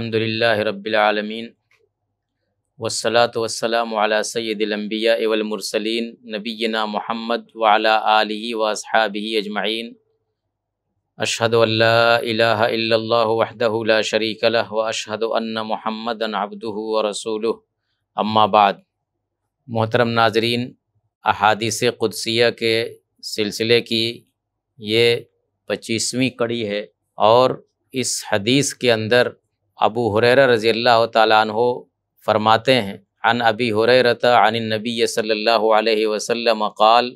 अल्हम्दुलिल्लाह रब्बिलआलमीन वसलात वसलाम सैदिलम्बिया एवलमरसलिन नबीना मोहम्मद वाला आलि वसहाबी अजमाइन अशहद वहदला शरीकल व अशहद अन्न मोहम्मद अबदू व रसूल अम्माबाद मोहतरम नाजरीन अहादीस क़ुदसिया के सिलसिले की ये पच्चीसवीं कड़ी है और इस हदीस के अंदर अबू हुर रज़ी अल्लाह तहो फरमाते हैं अन अबी हुररत अन नबी सल्ला वसम कल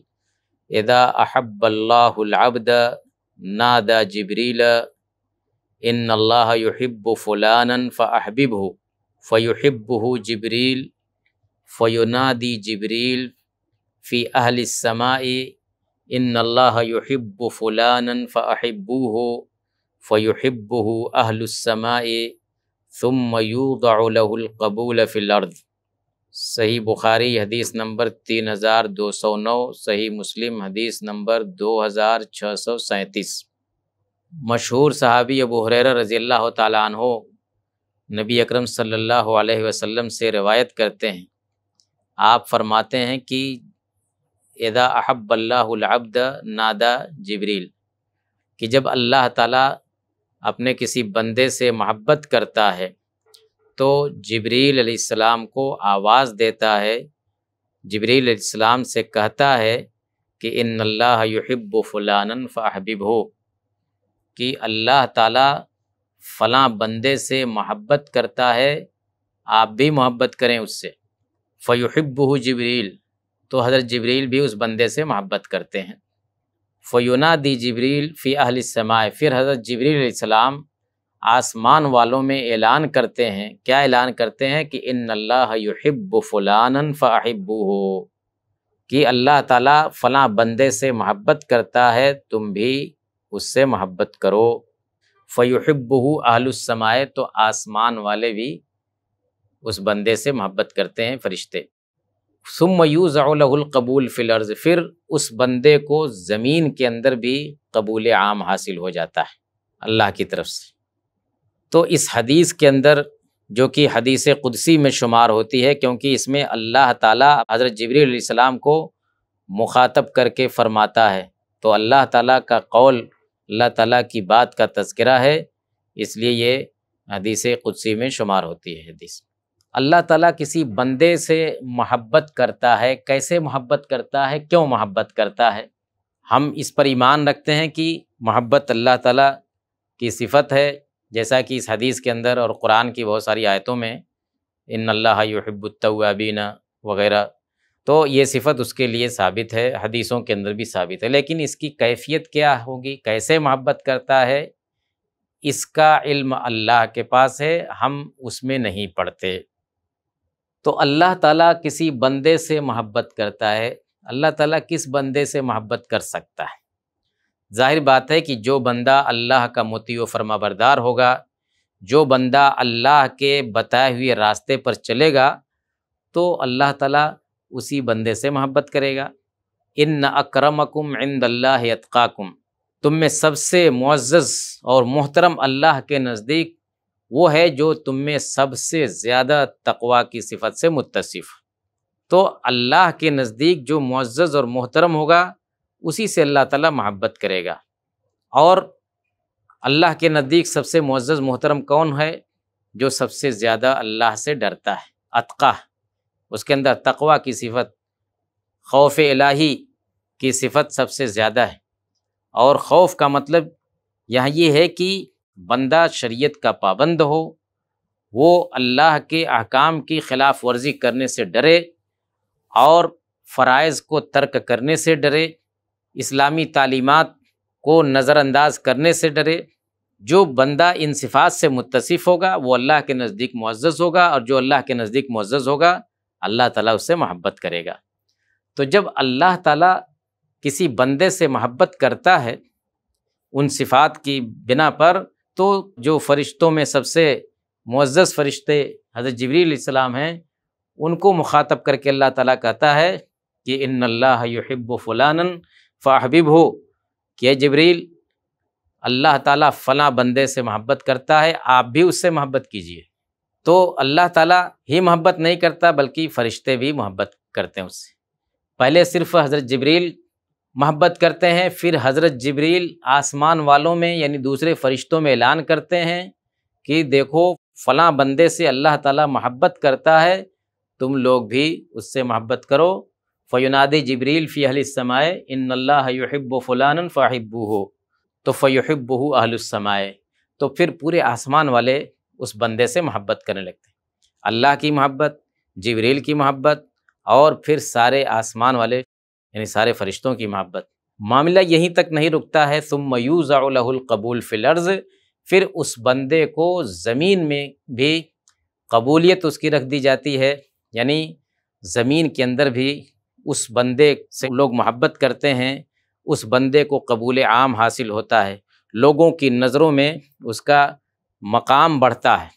इदा अहब्बल्लाबद नाद जबरील इन अल्लाब फ़लान फ़हबिब हो फ़युहिब्ब हो जबरील फ़युनादी जबरील फ़ी अहलसमाई इन अल्लाब फ़लान फ़हबू हो फ़युहिब्ब हो अहलसमाई तुम मयूदाउलकबूल फ़िलर्द सही बुखारी हदीस नंबर तीन हज़ार दो सौ नौ सही मुस्लिम हदीस नंबर दो हज़ार छः सौ सैंतीस मशहूर सहाबी अबू हुरैरा रज़ी अल्लाह तु नबी अकरम सल्लल्लाहु अलैहि वसल्लम से रिवायत करते हैं आप फरमाते हैं कि एदा अहब्बल्लाबद नादा जबरील कि जब अल्लाह ताला अपने किसी बंदे से मोहब्बत करता है तो जबरील अलैहिस्सलाम को आवाज़ देता है जबरील अलैहिस्सलाम से कहता है कि इन अल्लाह युहब फ़लान फ़ाहबिब हो कि अल्लाह ताला फलां बंदे से मोहब्बत करता है आप भी मोहब्बत करें उससे फ़युहब जबरील तो हज़रत जबरील भी उस बंदे से मोहब्बत करते हैं फ़युना दी जबरील फ़ी समाए फिर हज़रत जबरीसम आसमान वालों में ऐलान करते हैं क्या ऐलान करते हैं कि इन अल्लाहब फ़लान फ़ाहिबू हो कि अल्लाह ताला फ़लाँ बंदे से मोहब्बत करता है तुम भी उससे मोहब्बत करो फ़युहबू आहलसमाय तो आसमान वाले भी उस बंदे से मोहब्बत करते हैं फरिश्ते सुम यूज़ाउलकबूल फ़िलर्ज़ फिर उस बंदे को ज़मीन के अंदर भी कबूल आम हासिल हो जाता है अल्लाह की तरफ से तो इस हदीस के अंदर जो कि हदीस कुदसी में शुमार होती है क्योंकि इसमें अल्लाह ताला हज़रत जबरीसम को मुखातब करके फ़रमाता है तो अल्लाह ताला का कौल अल्लाह ताला की बात का तस्करा है इसलिए ये हदीस कुदसी में शुमार होती है हदीस अल्लाह ताला किसी बंदे से मोहब्बत करता है कैसे मोहब्बत करता है क्यों मोहब्बत करता है हम इस पर ईमान रखते हैं कि मोहब्बत अल्लाह ताला की सिफत है जैसा कि इस हदीस के अंदर और कुरान की बहुत सारी आयतों में इन अल्लाह अल्लाहबीना वगैरह तो ये सिफत उसके लिए साबित है हदीसों के अंदर भी साबित है लेकिन इसकी कैफियत क्या होगी कैसे मोहब्बत करता है इसका इल्म अल्लाह के पास है हम उसमें नहीं पढ़ते तो अल्लाह ताला किसी बंदे से मोहब्बत करता है अल्लाह ताला किस बंदे से मोहब्बत कर सकता है ज़ाहिर बात है कि जो बंदा अल्लाह का मोती व फरमाबरदार होगा जो बंदा अल्लाह के बताए हुए रास्ते पर चलेगा तो अल्लाह ताला उसी बंदे से मोहब्बत करेगा इन अक्रमकुम इंदल्लाकुम तुम में सबसे मुआज़ और मोहतरम अल्लाह के नज़दीक वो है जो तुम में सबसे ज़्यादा तकवा की सिफत से मुतसिफ़ तो अल्लाह के नज़दीक जो मुज्ज़ और मोहतरम होगा उसी से अल्लाह ताला महब्बत करेगा और अल्लाह के नज़दीक सबसे मुज्ज़ मोहतरम कौन है जो सबसे ज़्यादा अल्लाह से डरता है अतका उसके अंदर तकवा की सिफत खौफ इलाही की सिफत सबसे ज़्यादा है और खौफ का मतलब यहाँ ये है कि बंदा शरीयत का पाबंद हो वो अल्लाह के अहकाम की ख़िलाफ़ वर्जी करने से डरे और फ़रज़ को तर्क करने से डरे इस्लामी तालीमत को नज़रअंदाज करने से डरे जो बंदा इन सिफात से मुतसिफ़ होगा वो अल्लाह के नज़दीक मुआज़ होगा और जो अल्लाह के नज़दीक मुआज़ होगा अल्लाह ताला उससे मोहब्बत करेगा तो जब अल्लाह ताला किसी बंदे से मोहब्बत करता है उन सिफात की बिना पर तो जो फरिश्तों में सबसे मुज्ज़ फरिश्ते हज़रत जबरीसम हैं उनको मुखातब करके अल्लाह ताला कहता है कि इन अल्लाह फ़लान फ़ाहबिब हो कि जबरील अल्लाह ताला फ़लाँ बंदे से मोहब्बत करता है आप भी उससे मोहब्बत कीजिए तो अल्लाह ताला ही मोहब्बत नहीं करता बल्कि फ़रिश्ते भी मोहब्बत करते हैं उससे पहले सिर्फ़ हज़रत जबरील मोहब्बत करते हैं फिर हज़रत जबरील आसमान वालों में यानी दूसरे फरिश्तों में ऐलान करते हैं कि देखो फ़लाँ बंदे से अल्लाह ताला मोहब्बत करता है तुम लोग भी उससे मोहब्बत करो फ़युनाद जबरील फ़ी अहलसमाए अल्लाब फ़लान फ़ाहिब्बू हो तो हो अहलसमाए तो फिर पूरे आसमान वाले उस बंदे से मोहब्बत करने लगते हैं अल्लाह की मोहब्बत जबरील की मोहब्बत और फिर सारे आसमान वाले यानी सारे फरिश्तों की महब्बत मामला यहीं तक नहीं रुकता है तुम मयूज़ाकबूल फ़िलर्ज़ फिर उस बंदे को ज़मीन में भी कबूलियत उसकी रख दी जाती है यानी ज़मीन के अंदर भी उस बंदे से लोग मोहब्बत करते हैं उस बंदे को कबूल आम हासिल होता है लोगों की नज़रों में उसका मकाम बढ़ता है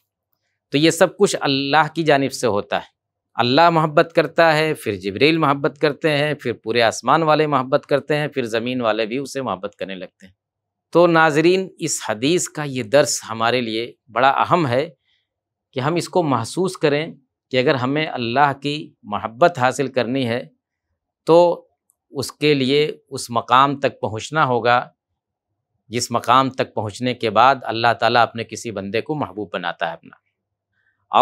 तो ये सब कुछ अल्लाह की जानब से होता है अल्लाह मोहब्बत करता है फिर जबरील मोहब्बत करते हैं फिर पूरे आसमान वाले मोहब्बत करते हैं फिर ज़मीन वाले भी उसे मोहब्बत करने लगते हैं तो नाजरीन इस हदीस का ये दर्स हमारे लिए बड़ा अहम है कि हम इसको महसूस करें कि अगर हमें अल्लाह की महब्बत हासिल करनी है तो उसके लिए उस मकाम तक पहुँचना होगा जिस मकाम तक पहुँचने के बाद अल्लाह ताला अपने किसी बंदे को महबूब बनाता है अपना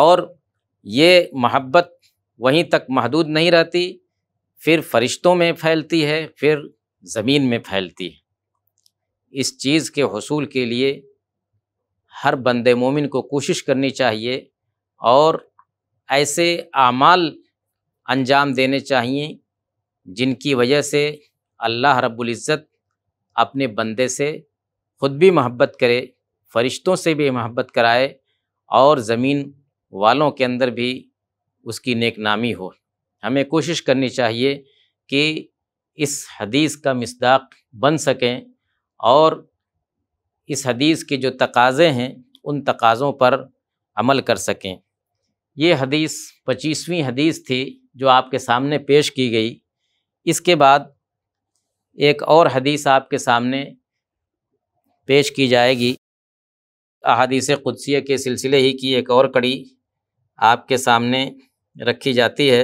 और ये महब्बत वहीं तक महदूद नहीं रहती फिर फरिश्तों में फैलती है फिर ज़मीन में फैलती है इस चीज़ के हसूल के लिए हर बंदे मोमिन को कोशिश करनी चाहिए और ऐसे आमाल अंजाम देने चाहिए जिनकी वजह से अल्लाह रब्ज़त अपने बंदे से ख़ुद भी मोहब्बत करे फ़रिश्तों से भी मोहब्बत कराए और ज़मीन वालों के अंदर भी उसकी नेक नामी हो हमें कोशिश करनी चाहिए कि इस हदीस का मसदाक बन सकें और इस हदीस के जो तकाज़े हैं उन तकाज़ों पर अमल कर सकें ये हदीस पच्चीसवीं हदीस थी जो आपके सामने पेश की गई इसके बाद एक और हदीस आपके सामने पेश की जाएगी अदीस क़ुदसिया के सिलसिले ही की एक और कड़ी आपके सामने रखी जाती है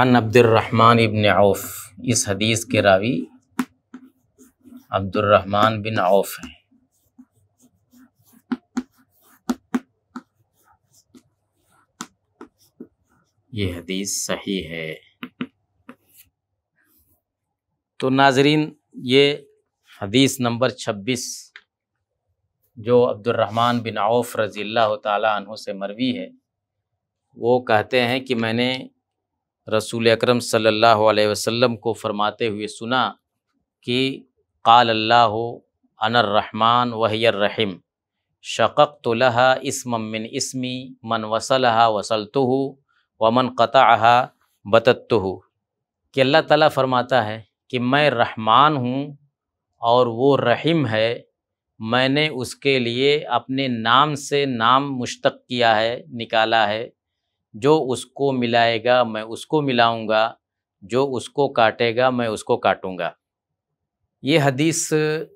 अन अब्दुलरहमान इबन आउफ इस हदीस के रावी अब्दुलरहमान बिन आउफ हैं ये हदीस सही है तो नाजरीन ये हदीस नंबर 26 जो अब्दुलरहमान बिन आउफ रजील् तु से मरवी है वो कहते हैं कि मैंने रसूल अकरम सल्लल्लाहु अलैहि वसल्लम को फरमाते हुए सुना कि काल अल्लाह अनर्रहमान वहीररहीम शक़ तो लहा इसम मिन इसमी मन वसलहा वसलतु व मन कतः हो कि अल्लाह तला फरमाता है कि मैं रहमान हूँ और वो रहीम है मैंने उसके लिए अपने नाम से नाम मुश्तक किया है निकाला है जो उसको मिलाएगा मैं उसको मिलाऊंगा जो उसको काटेगा मैं उसको काटूंगा ये हदीस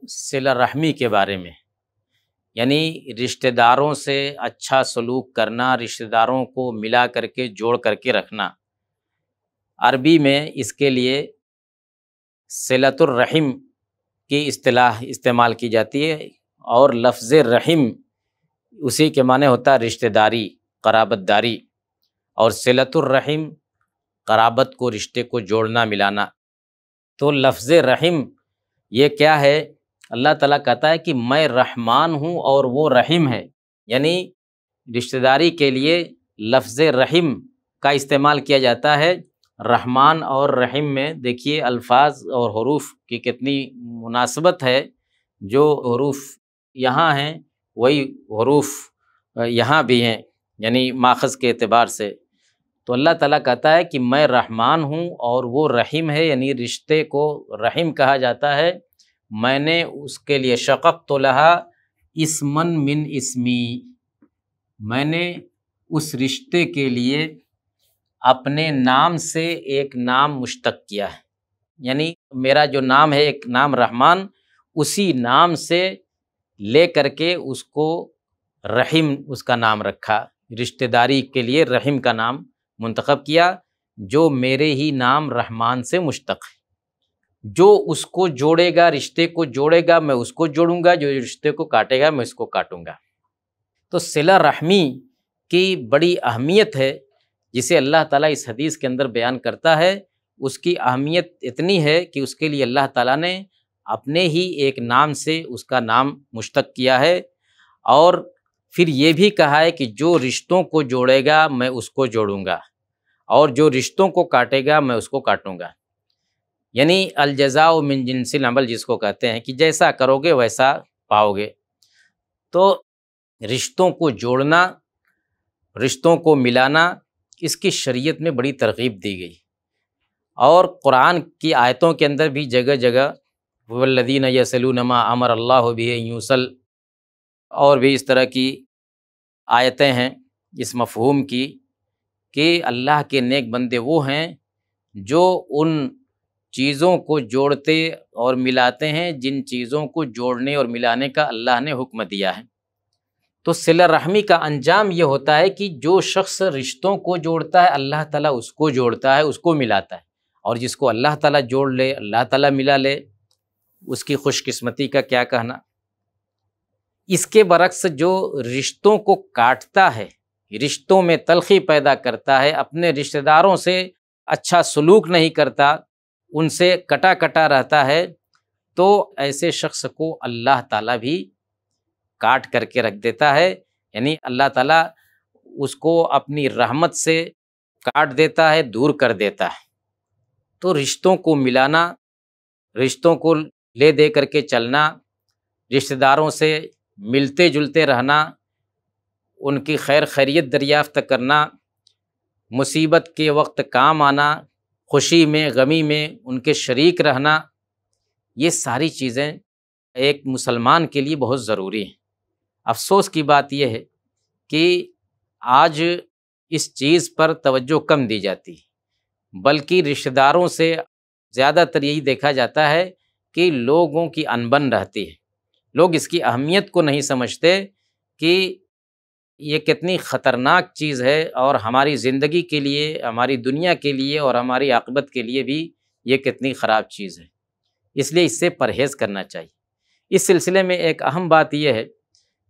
सिला रहमी के बारे में यानी रिश्तेदारों से अच्छा सलूक करना रिश्तेदारों को मिला करके जोड़ करके रखना अरबी में इसके लिए रहीम की अतलाह इस्तेमाल की जाती है और लफ्ज़ रहीम उसी के माने होता है रिश्तेदारी कराबतदारी और सिलतुलरहिम कराबत को रिश्ते को जोड़ना मिलाना तो लफ्ज़ रहीम ये क्या है अल्लाह ताला कहता है कि मैं रहमान हूँ और वो रहीम है यानी रिश्तेदारी के लिए लफ्ज़ रहीम का इस्तेमाल किया जाता है रहमान और रहीम में देखिए अल्फाज और हरूफ की कितनी मुनासबत है जो हरूफ यहाँ हैं वही हरूफ यहाँ भी हैं यानी माखज़ के अतबार से तो अल्लाह ताला कहता है कि मैं रहमान हूँ और वो रहीम है यानी रिश्ते को रहीम कहा जाता है मैंने उसके लिए शक़ तो लहा इसमन मिन इसमी मैंने उस रिश्ते के लिए अपने नाम से एक नाम मुश्तक किया है यानी मेरा जो नाम है एक नाम रहमान उसी नाम से ले करके उसको रहीम उसका नाम रखा रिश्तेदारी के लिए रहीम का नाम मंतखब किया जो मेरे ही नाम रहमान से मुश्तक है जो उसको जोड़ेगा रिश्ते को जोड़ेगा मैं उसको जोड़ूंगा जो रिश्ते को काटेगा मैं उसको काटूंगा तो सिला रहमी की बड़ी अहमियत है जिसे अल्लाह ताला इस हदीस के अंदर बयान करता है उसकी अहमियत इतनी है कि उसके लिए अल्लाह ताला ने अपने ही एक नाम से उसका नाम मुश्तक किया है और फिर ये भी कहा है कि जो रिश्तों को जोड़ेगा मैं उसको जोड़ूंगा और जो रिश्तों को काटेगा मैं उसको काटूंगा यानी अलजज़ा मिन जिनसिल अमल जिसको कहते हैं कि जैसा करोगे वैसा पाओगे तो रिश्तों को जोड़ना रिश्तों को मिलाना इसकी शरीयत में बड़ी तरगीब दी गई और कुरान की आयतों के अंदर भी जगह जगह वल्लदीन यसलूनमा अमर अल्लाह भी यूसल और भी इस तरह की आयतें हैं इस मफहूम की कि अल्लाह के नेक बंदे वो हैं जो उन चीज़ों को जोड़ते और मिलाते हैं जिन चीज़ों को जोड़ने और मिलाने का अल्लाह ने हुक्म दिया है तो सिला रहमी का अंजाम ये होता है कि जो शख्स रिश्तों को जोड़ता है अल्लाह ताला उसको जोड़ता है उसको मिलाता है और जिसको अल्लाह ताला जोड़ ले अल्लाह ताला मिला ले उसकी खुशकिस्मती का क्या कहना इसके बरक्स जो रिश्तों को काटता है रिश्तों में तलखी पैदा करता है अपने रिश्तेदारों से अच्छा सलूक नहीं करता उनसे कटा कटा रहता है तो ऐसे शख्स को अल्लाह ताला भी काट करके रख देता है यानी अल्लाह ताला उसको अपनी रहमत से काट देता है दूर कर देता है तो रिश्तों को मिलाना रिश्तों को ले दे करके चलना रिश्तेदारों से मिलते जुलते रहना उनकी खैर खैरियत दरियाफ्त करना मुसीबत के वक्त काम आना खुशी में गमी में उनके शरीक रहना ये सारी चीज़ें एक मुसलमान के लिए बहुत ज़रूरी हैं अफसोस की बात यह है कि आज इस चीज़ पर तवज्जो कम दी जाती है बल्कि रिश्तेदारों से ज़्यादातर यही देखा जाता है कि लोगों की अनबन रहती है लोग इसकी अहमियत को नहीं समझते कि ये कितनी ख़तरनाक चीज़ है और हमारी ज़िंदगी के लिए हमारी दुनिया के लिए और हमारी आकबत के लिए भी ये कितनी ख़राब चीज़ है इसलिए इससे परहेज़ करना चाहिए इस सिलसिले में एक अहम बात यह है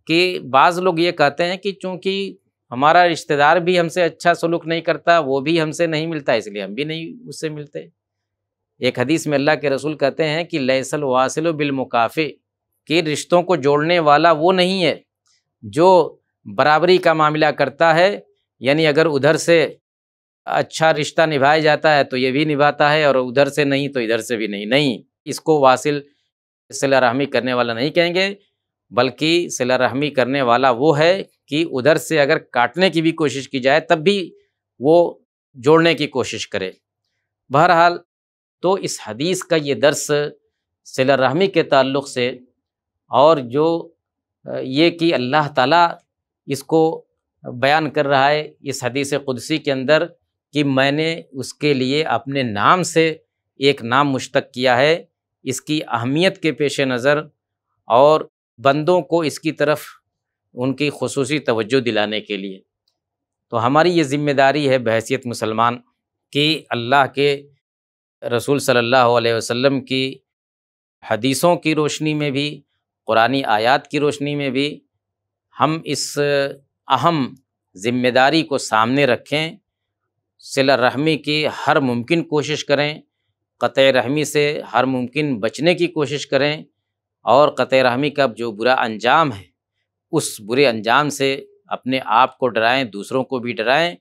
कि बाज़ लोग ये कहते हैं कि चूँकि हमारा रिश्तेदार भी हमसे अच्छा सलूक नहीं करता वो भी हमसे नहीं मिलता इसलिए हम भी नहीं उससे मिलते एक हदीस में अल्लाह के रसूल कहते हैं कि लैसल वासिल बिलमुकाफ़े कि रिश्तों को जोड़ने वाला वो नहीं है जो बराबरी का मामला करता है यानी अगर उधर से अच्छा रिश्ता निभाया जाता है तो ये भी निभाता है और उधर से नहीं तो इधर से भी नहीं नहीं इसको वासिल सिला रहमी करने वाला नहीं कहेंगे बल्कि सिला रहमी करने वाला वो है कि उधर से अगर काटने की भी कोशिश की जाए तब भी वो जोड़ने की कोशिश करे बहरहाल तो इस हदीस का ये दर्स सिला रहमी के ताल्लुक़ से और जो ये कि अल्लाह ताला इसको बयान कर रहा है इस हदीस कुदसी के अंदर कि मैंने उसके लिए अपने नाम से एक नाम मुश्तक किया है इसकी अहमियत के पेश नज़र और बंदों को इसकी तरफ उनकी खसूस तवज्जो दिलाने के लिए तो हमारी ये ज़िम्मेदारी है बहसीत मुसलमान कि अल्लाह के रसूल सल्लल्लाहु अलैहि वसल्लम की हदीसों की रोशनी में भी कुरानी आयात की रोशनी में भी हम इस अहम ज़िम्मेदारी को सामने रखें सिला रहमी की हर मुमकिन कोशिश करें क़त रहमी से हर मुमकिन बचने की कोशिश करें और क़त रहमी का जो बुरा अंजाम है उस बुरे अंजाम से अपने आप को डराएं दूसरों को भी डराएं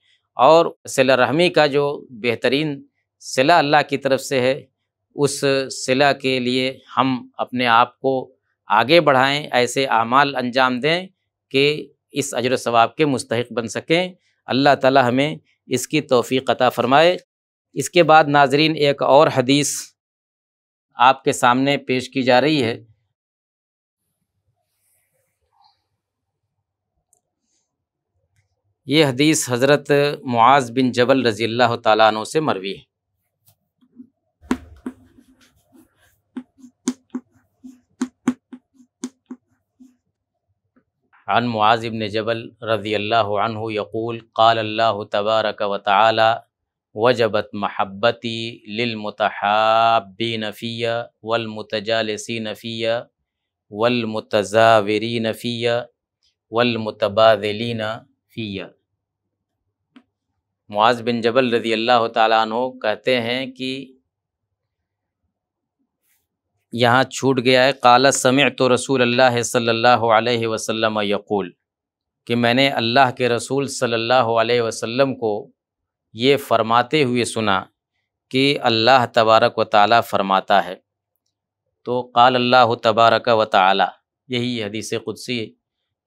और सिला रहमी का जो बेहतरीन सिला अल्लाह की तरफ से है उस सिला के लिए हम अपने आप को आगे बढ़ाएं ऐसे आमाल अंजाम दें कि इस अजर सवाब के मुस्तक बन सकें अल्लाह ताला हमें इसकी तोफ़ी अता फ़रमाए इसके बाद नाजरीन एक और हदीस आपके सामने पेश की जा रही है ये हदीस हज़रत मुआज बिन जबल रज़ी अल्लाह तु से मरवी है عن معاذ بن جبل رضي الله عنه يقول قال الله تبارك وتعالى وجبت محبتي للمتحابين في والمتجالسين في والمتزاورين في والمتباذلين फ़िया मुआज बिन जबल रज़ी अल्लाह तु कहते हैं कि यहाँ छूट गया है काला समय तो रसूल अल्लाह सल्ला वसम यक़ूल कि मैंने अल्लाह के रसूल सल्लल्लाहु अलैहि वसल्लम को ये फ़रमाते हुए सुना कि अल्लाह तबारक व ताली फ़रमाता है तो काल अल्लाह तबारक व ताल यही हदीस कुदसी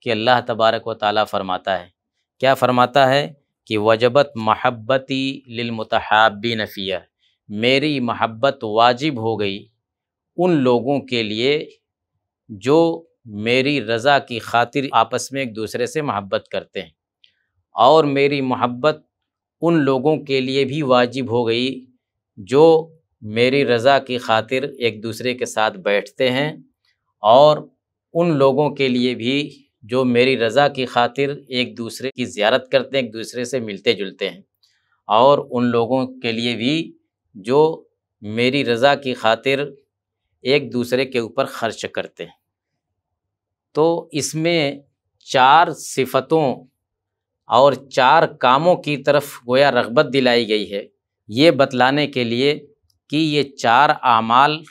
कि अल्लाह तबारक व ताल फ़रमाता है क्या फरमाता है कि वजबत महब्बती लिलमतहाबी नफ़िया मेरी महब्बत वाजिब हो गई उन लोगों के लिए जो मेरी रज़ा की खातिर आपस में एक दूसरे से महब्बत करते हैं और मेरी महब्बत उन लोगों के लिए भी वाजिब हो गई जो मेरी रज़ा की खातिर एक दूसरे के साथ बैठते हैं और उन लोगों के लिए भी जो मेरी रज़ा की खातिर एक दूसरे की ज्यारत करते हैं एक दूसरे से मिलते जुलते हैं और उन लोगों के लिए भी जो मेरी रज़ा की खातिर एक दूसरे के ऊपर ख़र्च करते हैं तो इसमें चार सिफतों और चार कामों की तरफ गोया रगबत दिलाई गई है ये बतलाने के लिए कि ये चार आमाल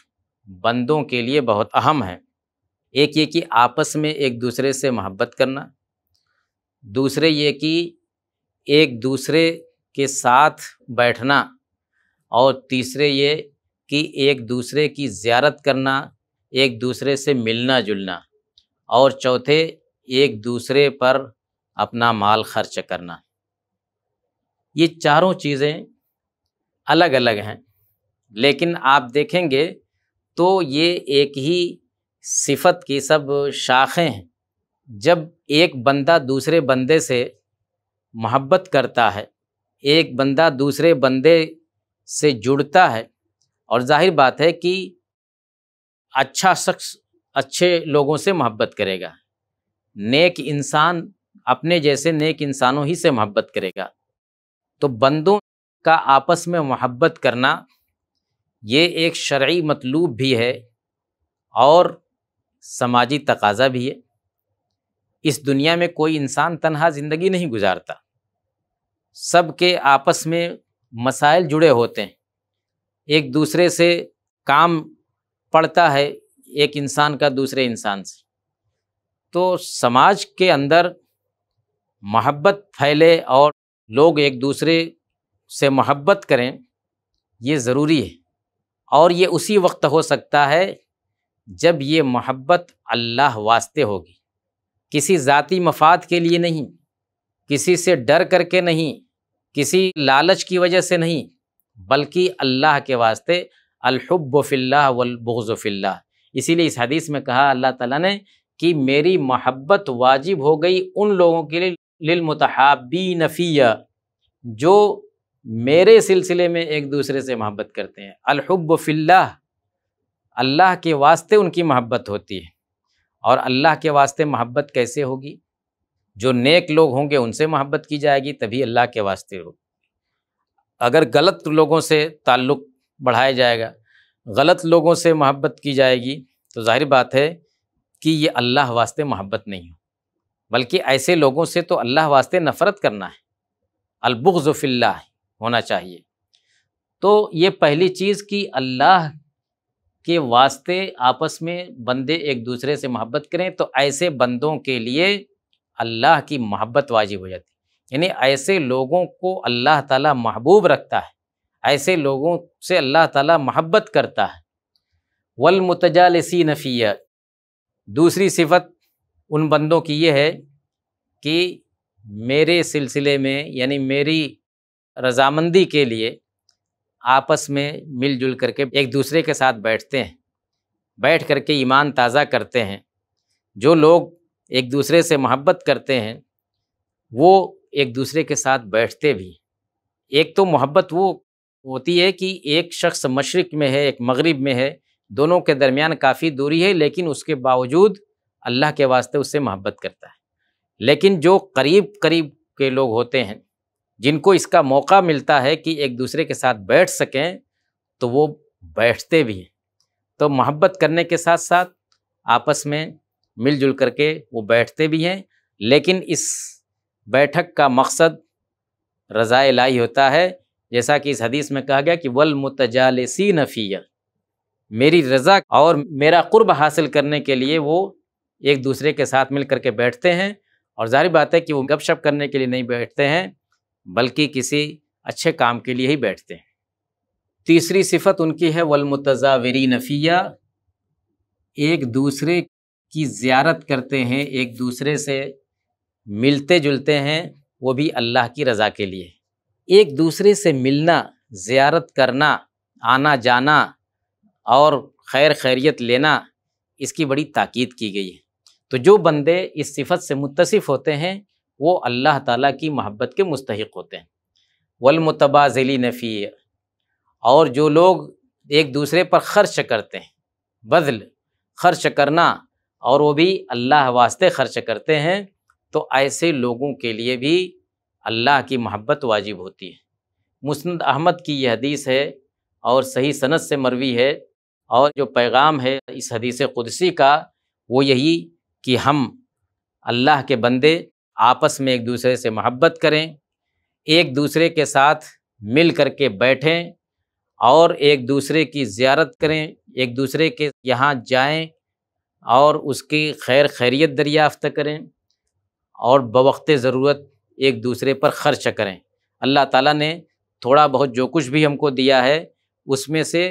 बंदों के लिए बहुत अहम हैं एक ये कि आपस में एक दूसरे से मोहब्बत करना दूसरे ये कि एक दूसरे के साथ बैठना और तीसरे ये कि एक दूसरे की ज़्यारत करना एक दूसरे से मिलना जुलना और चौथे एक दूसरे पर अपना माल खर्च करना ये चारों चीज़ें अलग अलग हैं लेकिन आप देखेंगे तो ये एक ही सिफत की सब शाखें हैं जब एक बंदा दूसरे बंदे से मोहब्बत करता है एक बंदा दूसरे बंदे से जुड़ता है और जाहिर बात है कि अच्छा शख्स अच्छे लोगों से मोहब्बत करेगा नेक इंसान अपने जैसे नेक इंसानों ही से मोहब्बत करेगा तो बंदों का आपस में मोहब्बत करना ये एक शर्य मतलूब भी है और समाजी तकाजा भी है इस दुनिया में कोई इंसान तनहा ज़िंदगी नहीं गुजारता सबके आपस में मसाइल जुड़े होते हैं एक दूसरे से काम पड़ता है एक इंसान का दूसरे इंसान से तो समाज के अंदर महब्बत फैले और लोग एक दूसरे से महब्बत करें ये ज़रूरी है और ये उसी वक्त हो सकता है जब ये मोहब्बत अल्लाह वास्ते होगी किसी ज़ाती मफाद के लिए नहीं किसी से डर करके नहीं किसी लालच की वजह से नहीं बल्कि अल्लाह के वास्ते अलहब्बिल्ला वलबुज़फ़िल्ला इसीलिए इस हदीस में कहा अल्लाह ताला ने कि मेरी मोहब्बत वाजिब हो गई उन लोगों के लिए लिलमतहाबी नफ़िया जो मेरे सिलसिले में एक दूसरे से मोहब्बत करते हैं अलहब्बिल्ला अल्लाह के वास्ते उनकी मोहब्बत होती है और अल्लाह के वास्ते मोहब्बत कैसे होगी जो नेक लोग होंगे उनसे मोहब्बत की जाएगी तभी अल्लाह के वास्ते होगी अगर गलत लोगों से ताल्लुक़ बढ़ाया जाएगा गलत लोगों से मोहब्बत की जाएगी तो जाहिर बात है कि ये अल्लाह वास्ते मोहब्बत नहीं हो बल्कि ऐसे लोगों से तो अल्लाह वास्ते नफ़रत करना है अलबुज़ होना चाहिए तो ये पहली चीज़ कि अल्लाह के वास्ते आपस में बंदे एक दूसरे से मोहब्बत करें तो ऐसे बंदों के लिए अल्लाह की मोहब्बत वाजिब हो जाती है यानी ऐसे लोगों को अल्लाह ताला महबूब रखता है ऐसे लोगों से अल्लाह ताला मोहब्बत करता है वल मुतजालसी नफ़िया दूसरी सिफत उन बंदों की ये है कि मेरे सिलसिले में यानी मेरी रजामंदी के लिए आपस में मिलजुल करके एक दूसरे के साथ बैठते हैं बैठ करके ईमान ताज़ा करते हैं जो लोग एक दूसरे से मोहब्बत करते हैं वो एक दूसरे के साथ बैठते भी एक तो मोहब्बत वो होती है कि एक शख्स मशरक़ में है एक मगरिब में है दोनों के दरमियान काफ़ी दूरी है लेकिन उसके बावजूद अल्लाह के वास्ते उससे मोहब्बत करता है लेकिन जो करीब करीब के लोग होते हैं जिनको इसका मौका मिलता है कि एक दूसरे के साथ बैठ सकें तो वो बैठते भी हैं तो मोहब्बत करने के साथ साथ आपस में मिलजुल करके वो बैठते भी हैं लेकिन इस बैठक का मकसद रज़ा लाई होता है जैसा कि इस हदीस में कहा गया कि वल मुतजालसी नफ़िया मेरी रज़ा और मेरा कुर्ब हासिल करने के लिए वो एक दूसरे के साथ मिल करके बैठते हैं और जाहिर बात है कि वो गपशप करने के लिए नहीं बैठते हैं बल्कि किसी अच्छे काम के लिए ही बैठते हैं तीसरी सिफत उनकी है वलमतज़ावरी नफ़िया एक दूसरे की ज़्यारत करते हैं एक दूसरे से मिलते जुलते हैं वो भी अल्लाह की रज़ा के लिए एक दूसरे से मिलना ज़्यारत करना आना जाना और खैर खैरियत लेना इसकी बड़ी ताकीद की गई है तो जो बंदे इस सिफत से मुतसिफ़ होते हैं वो अल्लाह ताला की महब्बत के मुस्तक होते हैं वलमतबाज़ली नफ़ी और जो लोग एक दूसरे पर ख़र्च करते हैं बदल ख़र्च करना और वो भी अल्लाह वास्ते ख़र्च करते हैं तो ऐसे लोगों के लिए भी अल्लाह की महब्बत वाजिब होती है मुस्ंद अहमद की यह हदीस है और सही सनत से मरवी है और जो पैगाम है इस हदीस कुदसी का वो यही कि हम अल्लाह के बंदे आपस में एक दूसरे से मोहब्बत करें एक दूसरे के साथ मिल कर के बैठें और एक दूसरे की ज़्यारत करें एक दूसरे के यहाँ जाएं और उसकी खैर खैरियत दरियाफ्त करें और बवक्त ज़रूरत एक दूसरे पर ख़र्च करें अल्लाह ताला ने थोड़ा बहुत जो कुछ भी हमको दिया है उसमें से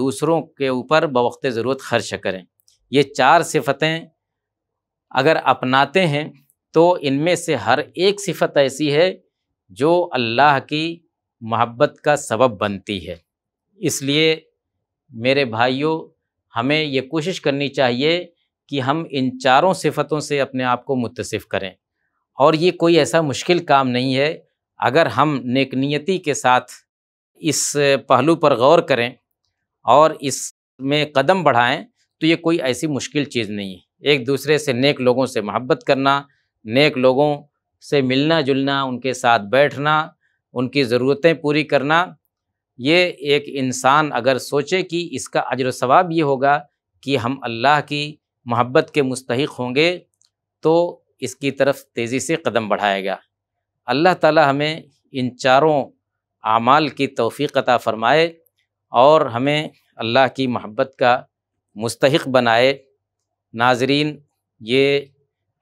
दूसरों के ऊपर बवक्त ज़रूरत ख़र्च करें ये चार सिफतें अगर अपनाते हैं तो इनमें से हर एक सिफत ऐसी है जो अल्लाह की मोहब्बत का सबब बनती है इसलिए मेरे भाइयों हमें ये कोशिश करनी चाहिए कि हम इन चारों सिफतों से अपने आप को मुतसिफ़ करें और ये कोई ऐसा मुश्किल काम नहीं है अगर हम नेकनीयती के साथ इस पहलू पर गौर करें और इसमें कदम बढ़ाएं तो ये कोई ऐसी मुश्किल चीज़ नहीं है एक दूसरे से नेक लोगों से मोहब्बत करना नेक लोगों से मिलना जुलना उनके साथ बैठना उनकी ज़रूरतें पूरी करना ये एक इंसान अगर सोचे कि इसका अजर सवाब ये होगा कि हम अल्लाह की मोहब्बत के मुस्तक होंगे तो इसकी तरफ तेज़ी से कदम बढ़ाएगा अल्लाह ताला हमें इन चारों आमाल की तोफ़ी अता फ़रमाए और हमें अल्लाह की मोहब्बत का मुस्तक बनाए नाजरीन ये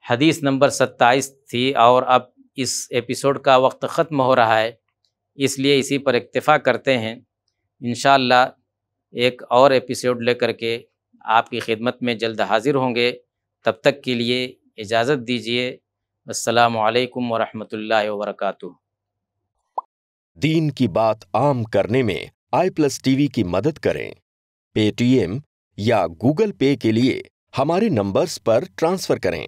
हदीस नंबर 27 थी और अब इस एपिसोड का वक्त ख़त्म हो रहा है इसलिए इसी पर इक्तफ़ा करते हैं इन एक और एपिसोड लेकर के आपकी खिदमत में जल्द हाजिर होंगे तब तक के लिए इजाज़त दीजिए असलकम वरहमल वर्क दीन की बात आम करने में आई प्लस टीवी की मदद करें पेटीएम या गूगल पे के लिए हमारे नंबर्स पर ट्रांसफ़र करें